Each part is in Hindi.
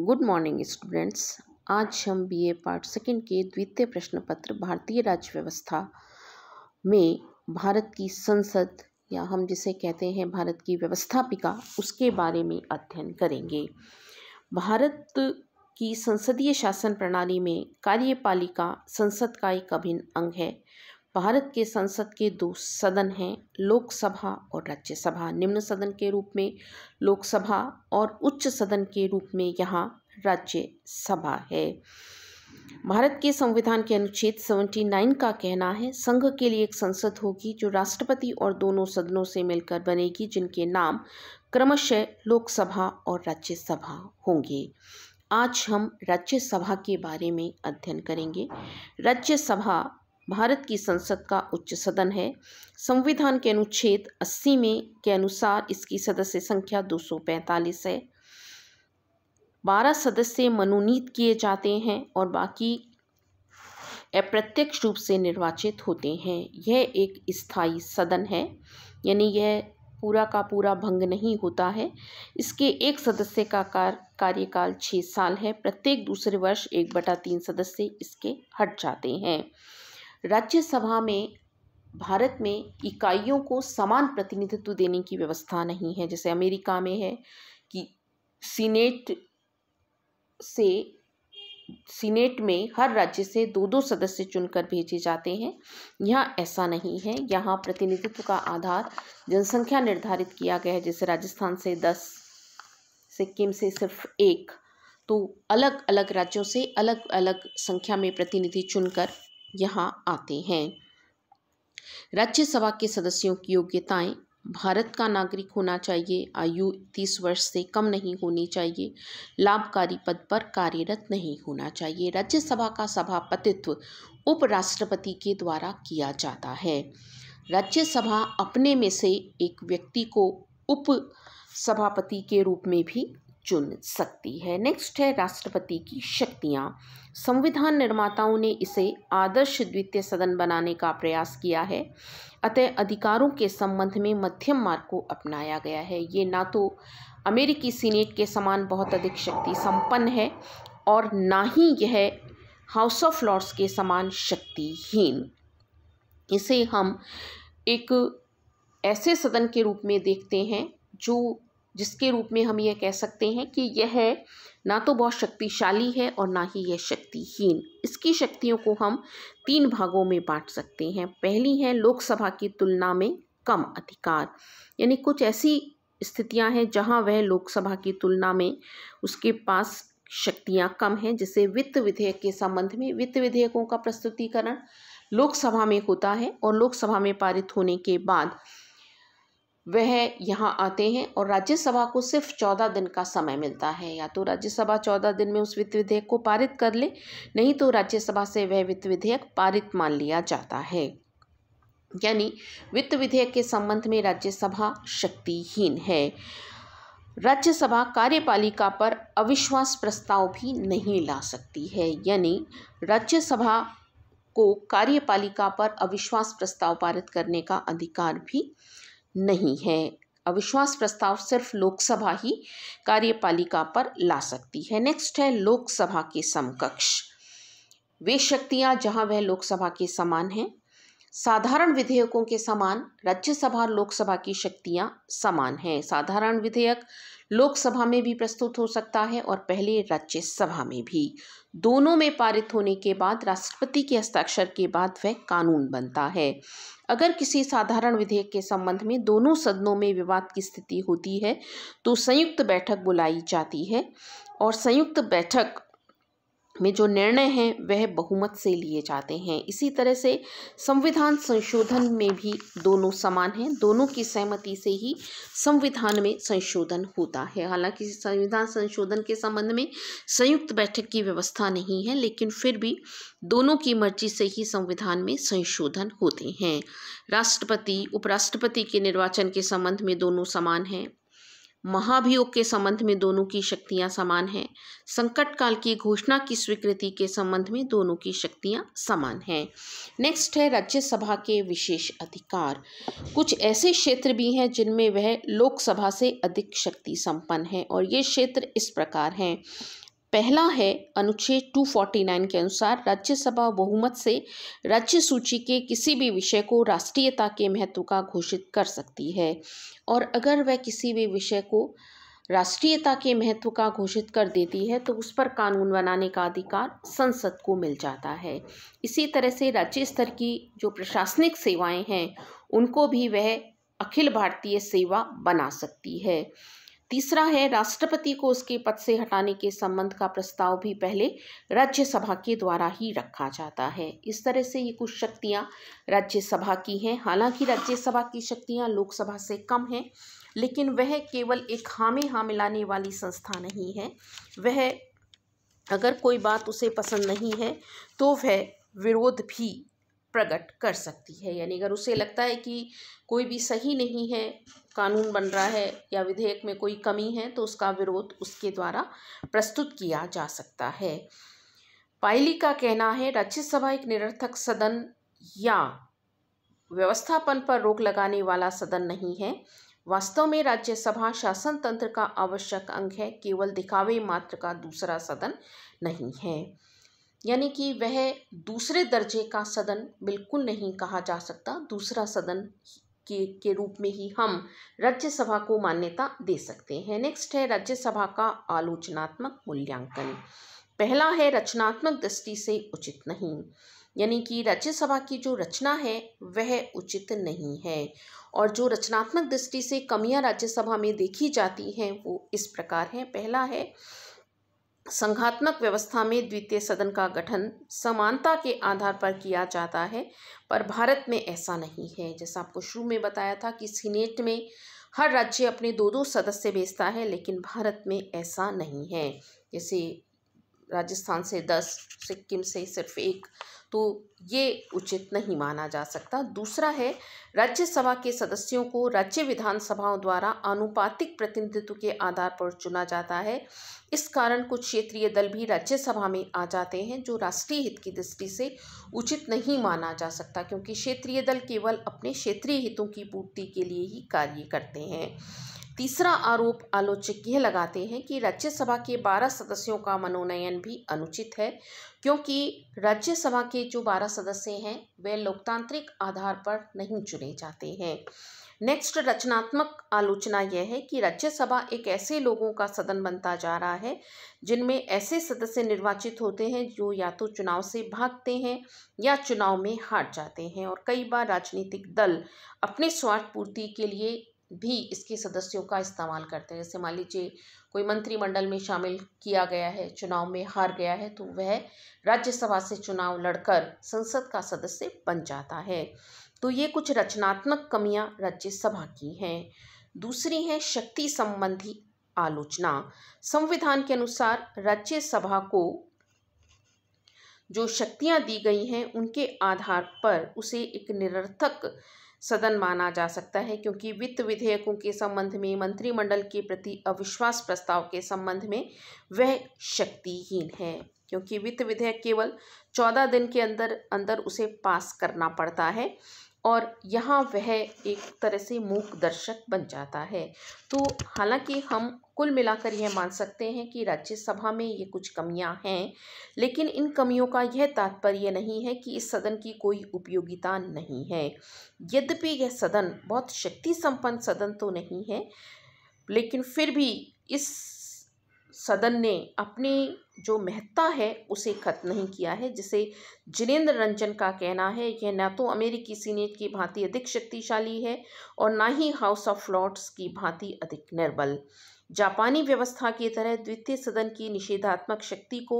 गुड मॉर्निंग स्टूडेंट्स आज हम बीए पार्ट सेकंड के द्वितीय प्रश्न पत्र भारतीय राज्य व्यवस्था में भारत की संसद या हम जिसे कहते हैं भारत की व्यवस्थापिका उसके बारे में अध्ययन करेंगे भारत की संसदीय शासन प्रणाली में कार्यपालिका संसद का एक अभिन्न अंग है भारत के संसद के दो सदन हैं लोकसभा और राज्यसभा निम्न सदन के रूप में लोकसभा और उच्च सदन के रूप में यहाँ राज्यसभा है भारत के संविधान के अनुच्छेद 79 का कहना है संघ के लिए एक संसद होगी जो राष्ट्रपति और दोनों सदनों से मिलकर बनेगी जिनके नाम क्रमशः लोकसभा और राज्यसभा होंगे आज हम राज्यसभा के बारे में अध्ययन करेंगे राज्यसभा भारत की संसद का उच्च सदन है संविधान के अनुच्छेद 80 में के अनुसार इसकी सदस्य संख्या 245 है बारह सदस्य मनोनीत किए जाते हैं और बाकी अप्रत्यक्ष रूप से निर्वाचित होते हैं यह एक स्थायी सदन है यानी यह पूरा का पूरा भंग नहीं होता है इसके एक सदस्य का कार कार्यकाल छः साल है प्रत्येक दूसरे वर्ष एक बटा तीन सदस्य इसके हट जाते हैं राज्यसभा में भारत में इकाइयों को समान प्रतिनिधित्व देने की व्यवस्था नहीं है जैसे अमेरिका में है कि सीनेट से सीनेट में हर राज्य से दो दो सदस्य चुनकर भेजे जाते हैं यहाँ ऐसा नहीं है यहाँ प्रतिनिधित्व का आधार जनसंख्या निर्धारित किया गया है जैसे राजस्थान से दस सिक्किम से सिर्फ एक तो अलग अलग राज्यों से अलग अलग संख्या में प्रतिनिधि चुनकर यहाँ आते हैं राज्यसभा के सदस्यों की योग्यताएं भारत का नागरिक होना चाहिए आयु तीस वर्ष से कम नहीं होनी चाहिए लाभकारी पद पर कार्यरत नहीं होना चाहिए राज्यसभा का सभापतित्व उपराष्ट्रपति के द्वारा किया जाता है राज्यसभा अपने में से एक व्यक्ति को उप सभापति के रूप में भी चुन सकती है नेक्स्ट है राष्ट्रपति की शक्तियाँ संविधान निर्माताओं ने इसे आदर्श द्वितीय सदन बनाने का प्रयास किया है अतः अधिकारों के संबंध में मध्यम मार्ग को अपनाया गया है ये ना तो अमेरिकी सीनेट के समान बहुत अधिक शक्ति संपन्न है और ना ही यह हाउस ऑफ लॉर्ड्स के समान शक्तिहीन इसे हम एक ऐसे सदन के रूप में देखते हैं जो जिसके रूप में हम यह कह सकते हैं कि यह ना तो बहुत शक्तिशाली है और ना ही यह शक्तिहीन इसकी शक्तियों को हम तीन भागों में बांट सकते हैं पहली है लोकसभा की तुलना में कम अधिकार यानी कुछ ऐसी स्थितियां हैं जहां वह लोकसभा की तुलना में उसके पास शक्तियां कम हैं जिसे वित्त विधेयक के संबंध में वित्त विधेयकों का प्रस्तुतिकरण लोकसभा में होता है और लोकसभा में पारित होने के बाद वह यहाँ आते हैं और राज्यसभा को सिर्फ चौदह दिन का समय मिलता है या तो राज्यसभा चौदह दिन में उस वित्त विधेयक को पारित कर ले नहीं तो राज्यसभा से वह वित्त विधेयक पारित मान लिया जाता है यानी वित्त विधेयक के संबंध में राज्यसभा शक्तिहीन है राज्यसभा कार्यपालिका पर अविश्वास प्रस्ताव भी नहीं ला सकती है यानी राज्यसभा को कार्यपालिका पर अविश्वास प्रस्ताव पारित करने का अधिकार भी नहीं है अविश्वास प्रस्ताव सिर्फ लोकसभा ही कार्यपालिका पर ला सकती है नेक्स्ट है लोकसभा के समकक्ष वे शक्तियां जहां वह लोकसभा के समान हैं साधारण विधेयकों के समान राज्यसभा और लोकसभा की शक्तियां समान हैं साधारण विधेयक लोकसभा में भी प्रस्तुत हो सकता है और पहले राज्यसभा में भी दोनों में पारित होने के बाद राष्ट्रपति के हस्ताक्षर के बाद वह कानून बनता है अगर किसी साधारण विधेयक के संबंध में दोनों सदनों में विवाद की स्थिति होती है तो संयुक्त बैठक बुलाई जाती है और संयुक्त बैठक में जो निर्णय हैं वह बहुमत से लिए जाते हैं इसी तरह से संविधान संशोधन में भी दोनों समान हैं दोनों की सहमति से ही संविधान में संशोधन होता है हालांकि संविधान संशोधन के संबंध में संयुक्त बैठक की व्यवस्था नहीं है लेकिन फिर भी दोनों की मर्जी से ही संविधान में संशोधन होते हैं राष्ट्रपति उपराष्ट्रपति के निर्वाचन के संबंध में दोनों समान हैं महाभियोग के संबंध में दोनों की शक्तियां समान हैं संकट काल की घोषणा की स्वीकृति के संबंध में दोनों की शक्तियां समान हैं नेक्स्ट है राज्यसभा के विशेष अधिकार कुछ ऐसे क्षेत्र भी हैं जिनमें वह लोकसभा से अधिक शक्ति संपन्न है और ये क्षेत्र इस प्रकार हैं पहला है अनुच्छेद 249 के अनुसार राज्यसभा बहुमत से राज्य सूची के किसी भी विषय को राष्ट्रीयता के महत्व का घोषित कर सकती है और अगर वह किसी भी विषय को राष्ट्रीयता के महत्व का घोषित कर देती है तो उस पर कानून बनाने का अधिकार संसद को मिल जाता है इसी तरह से राज्य स्तर की जो प्रशासनिक सेवाएं हैं उनको भी वह अखिल भारतीय सेवा बना सकती है तीसरा है राष्ट्रपति को उसके पद से हटाने के संबंध का प्रस्ताव भी पहले राज्यसभा के द्वारा ही रखा जाता है इस तरह से ये कुछ शक्तियाँ राज्यसभा की हैं हालांकि राज्यसभा की शक्तियाँ लोकसभा से कम हैं लेकिन वह केवल एक हामे हाँ मिलाने वाली संस्था नहीं है वह अगर कोई बात उसे पसंद नहीं है तो वह विरोध भी प्रकट कर सकती है यानी अगर उसे लगता है कि कोई भी सही नहीं है कानून बन रहा है या विधेयक में कोई कमी है तो उसका विरोध उसके द्वारा प्रस्तुत किया जा सकता है पायली का कहना है राज्यसभा एक निरर्थक सदन या व्यवस्थापन पर रोक लगाने वाला सदन नहीं है वास्तव में राज्यसभा शासन तंत्र का आवश्यक अंग है केवल दिखावे मात्र का दूसरा सदन नहीं है यानी कि वह दूसरे दर्जे का सदन बिल्कुल नहीं कहा जा सकता दूसरा सदन के के रूप में ही हम राज्यसभा को मान्यता दे सकते हैं नेक्स्ट है राज्यसभा का आलोचनात्मक मूल्यांकन पहला है रचनात्मक दृष्टि से उचित नहीं यानी कि राज्यसभा की जो रचना है वह उचित नहीं है और जो रचनात्मक दृष्टि से कमियां राज्यसभा में देखी जाती हैं वो इस प्रकार हैं पहला है संघात्मक व्यवस्था में द्वितीय सदन का गठन समानता के आधार पर किया जाता है पर भारत में ऐसा नहीं है जैसा आपको शुरू में बताया था कि सीनेट में हर राज्य अपने दो दो सदस्य भेजता है लेकिन भारत में ऐसा नहीं है जैसे राजस्थान से दस सिक्किम से सिर्फ एक तो ये उचित नहीं माना जा सकता दूसरा है राज्यसभा के सदस्यों को राज्य विधानसभाओं द्वारा आनुपातिक प्रतिनिधित्व के आधार पर चुना जाता है इस कारण कुछ क्षेत्रीय दल भी राज्यसभा में आ जाते हैं जो राष्ट्रीय हित की दृष्टि से उचित नहीं माना जा सकता क्योंकि क्षेत्रीय दल केवल अपने क्षेत्रीय हितों की पूर्ति के लिए ही कार्य करते हैं तीसरा आरोप आलोचक यह लगाते हैं कि राज्यसभा के 12 सदस्यों का मनोनयन भी अनुचित है क्योंकि राज्यसभा के जो 12 सदस्य हैं वे लोकतांत्रिक आधार पर नहीं चुने जाते हैं नेक्स्ट रचनात्मक आलोचना यह है कि राज्यसभा एक ऐसे लोगों का सदन बनता जा रहा है जिनमें ऐसे सदस्य निर्वाचित होते हैं जो या तो चुनाव से भागते हैं या चुनाव में हार जाते हैं और कई बार राजनीतिक दल अपने स्वार्थ पूर्ति के लिए भी इसके सदस्यों का इस्तेमाल करते हैं जैसे मान लीजिए कोई मंत्रिमंडल में शामिल किया गया है चुनाव में हार गया है तो वह राज्यसभा से चुनाव लड़कर संसद का सदस्य बन जाता है तो ये कुछ रचनात्मक कमियां राज्यसभा की हैं दूसरी है शक्ति संबंधी आलोचना संविधान के अनुसार राज्यसभा को जो शक्तियां दी गई हैं उनके आधार पर उसे एक निरर्थक सदन माना जा सकता है क्योंकि वित्त विधेयकों के संबंध में मंत्रिमंडल के प्रति अविश्वास प्रस्ताव के संबंध में वह शक्तिहीन है क्योंकि वित्त विधेयक केवल चौदह दिन के अंदर अंदर उसे पास करना पड़ता है और यहाँ वह एक तरह से मूक दर्शक बन जाता है तो हालांकि हम कुल मिलाकर यह मान सकते हैं कि राज्यसभा में ये कुछ कमियां हैं लेकिन इन कमियों का यह तात्पर्य नहीं है कि इस सदन की कोई उपयोगिता नहीं है यद्यपि यह सदन बहुत शक्ति संपन्न सदन तो नहीं है लेकिन फिर भी इस सदन ने अपनी जो महत्ता है उसे खत्म नहीं किया है जिसे जिनेंद्र रंजन का कहना है यह न तो अमेरिकी सीनेट की भांति अधिक शक्तिशाली है और ना ही हाउस ऑफ लॉर्ड्स की भांति अधिक निर्बल जापानी व्यवस्था की तरह द्वितीय सदन की निषेधात्मक शक्ति को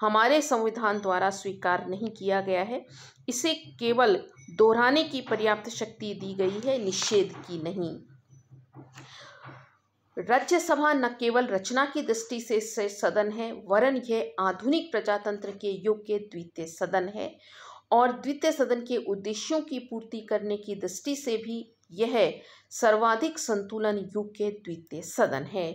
हमारे संविधान द्वारा स्वीकार नहीं किया गया है इसे केवल दोहराने की पर्याप्त शक्ति दी गई है निषेध की नहीं राज्यसभा न केवल रचना की दृष्टि से सदन है वरन यह आधुनिक प्रजातंत्र के युग के द्वितीय सदन है और द्वितीय सदन के उद्देश्यों की पूर्ति करने की दृष्टि से भी यह सर्वाधिक संतुलन युग के द्वितीय सदन है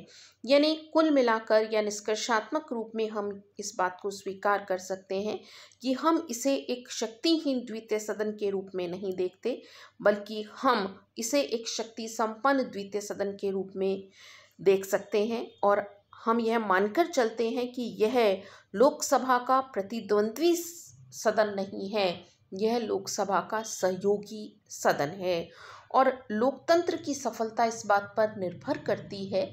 यानी कुल मिलाकर या निष्कर्षात्मक रूप में हम इस बात को स्वीकार कर सकते हैं कि हम इसे एक शक्तिहीन द्वितीय सदन के रूप में नहीं देखते बल्कि हम इसे एक शक्ति संपन्न द्वितीय सदन के रूप में देख सकते हैं और हम यह मानकर चलते हैं कि यह लोकसभा का प्रतिद्वंद्वी सदन नहीं है यह लोकसभा का सहयोगी सदन है और लोकतंत्र की सफलता इस बात पर निर्भर करती है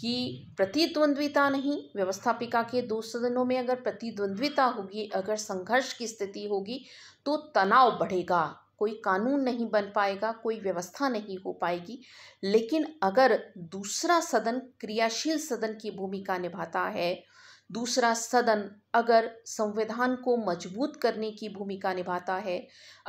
कि प्रतिद्वंद्विता नहीं व्यवस्थापिका के दो सदनों में अगर प्रतिद्वंद्विता होगी अगर संघर्ष की स्थिति होगी तो तनाव बढ़ेगा कोई कानून नहीं बन पाएगा कोई व्यवस्था नहीं हो पाएगी लेकिन अगर दूसरा सदन क्रियाशील सदन की भूमिका निभाता है दूसरा सदन अगर संविधान को मजबूत करने की भूमिका निभाता है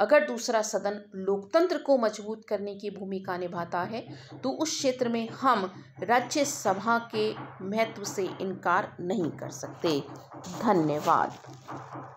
अगर दूसरा सदन लोकतंत्र को मजबूत करने की भूमिका निभाता है तो उस क्षेत्र में हम राज्यसभा के महत्व से इनकार नहीं कर सकते धन्यवाद